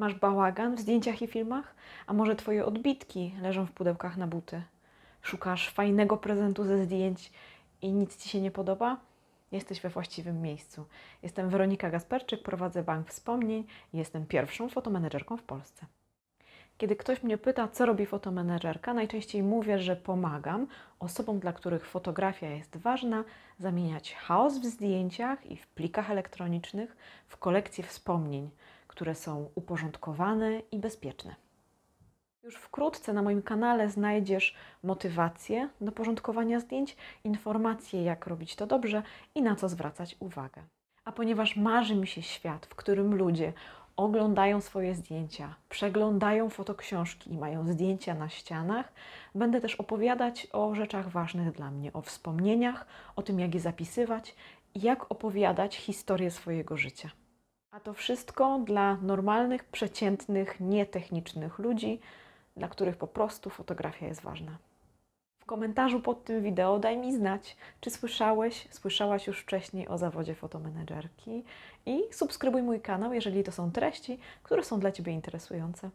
Masz bałagan w zdjęciach i filmach? A może twoje odbitki leżą w pudełkach na buty? Szukasz fajnego prezentu ze zdjęć i nic ci się nie podoba? Jesteś we właściwym miejscu. Jestem Weronika Gasperczyk, prowadzę Bank Wspomnień i jestem pierwszą fotomenedżerką w Polsce. Kiedy ktoś mnie pyta, co robi fotomenedżerka, najczęściej mówię, że pomagam osobom, dla których fotografia jest ważna, zamieniać chaos w zdjęciach i w plikach elektronicznych w kolekcję wspomnień, które są uporządkowane i bezpieczne. Już wkrótce na moim kanale znajdziesz motywację do porządkowania zdjęć, informacje, jak robić to dobrze i na co zwracać uwagę. A ponieważ marzy mi się świat, w którym ludzie oglądają swoje zdjęcia, przeglądają fotoksiążki i mają zdjęcia na ścianach, będę też opowiadać o rzeczach ważnych dla mnie, o wspomnieniach, o tym, jak je zapisywać i jak opowiadać historię swojego życia. A to wszystko dla normalnych, przeciętnych, nietechnicznych ludzi, dla których po prostu fotografia jest ważna. W komentarzu pod tym wideo daj mi znać, czy słyszałeś, słyszałaś już wcześniej o zawodzie fotomenedżerki i subskrybuj mój kanał, jeżeli to są treści, które są dla Ciebie interesujące.